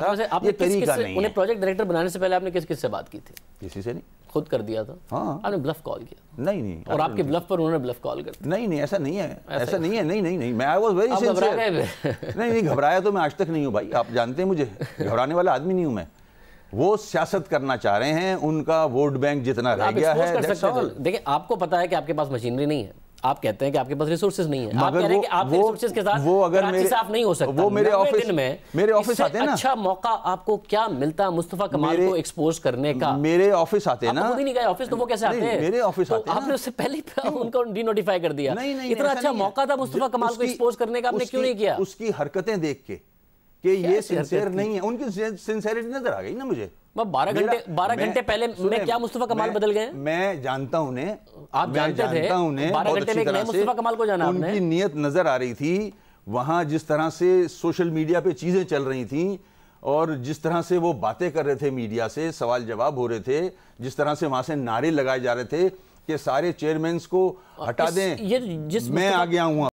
आपने तरीका नहीं उन्हें प्रोजेक्ट डायरेक्टर बनाने से पहले आपने किस किस से बात की थी किसी से नहीं खुद कर दिया था हाँ आपने ब्लफ कॉल किया नहीं नहीं और आपके ब्लफ पर उन्होंने ब्लफ कॉल कर नहीं नहीं ऐसा नहीं है ऐसा नहीं है नहीं नहीं नहीं मैं आई वेरी सिंसियर नहीं नहीं घबराया तो मैं आज तक नहीं हूँ भाई आप जानते हैं मुझे घबराने वाला आदमी नहीं हूँ मैं वो सियासत करना चाह रहे हैं उनका वोट बैंक जितना रह गया है तो। देखिए आपको पता है कि आपके पास मशीनरी नहीं है आप कहते हैं कि आपके पास रिसोर्सेज नहीं है आप कह रहे हैं कि आपके रिसोर्सेज के साथ वो अगर मेरे साफ नहीं हो सकता वो मेरे ऑफिस में मेरे ऑफिस आते हैं अच्छा मौका आपको क्या मिलता है मुस्तफा कमाल को एक्सपोज करने का मेरे ऑफिस आते हैं ना नहीं गए ऑफिस तो वो कैसे आते हैं मेरे ऑफिस तो आते हैं आपने उससे पहले उनको डिनोटिफाई कर दिया इतना अच्छा मौका था मुस्तफा कमाल को एक्सपोज करने का आपने क्यों नहीं किया उसकी हरकतें देख के कि ये सिंसियर नहीं है उनकी सिंसियरिटी नजर आ गई ना मुझे बारह घंटे बारह घंटे पहले मैं क्या मुस्तफा कमाल बदल गए मैं जानता हूं उन्हें आप जानते जानता थे उन्हें मुस्तफा कमाल को जाना उनकी नीयत नजर आ रही थी वहां जिस तरह से सोशल मीडिया पे चीजें चल रही थी और जिस तरह से वो बातें कर रहे थे मीडिया से सवाल जवाब हो रहे थे जिस तरह से वहां से नारे लगाए जा रहे थे कि सारे चेयरमैन को हटा दें ये जिस मैं आ गया हूं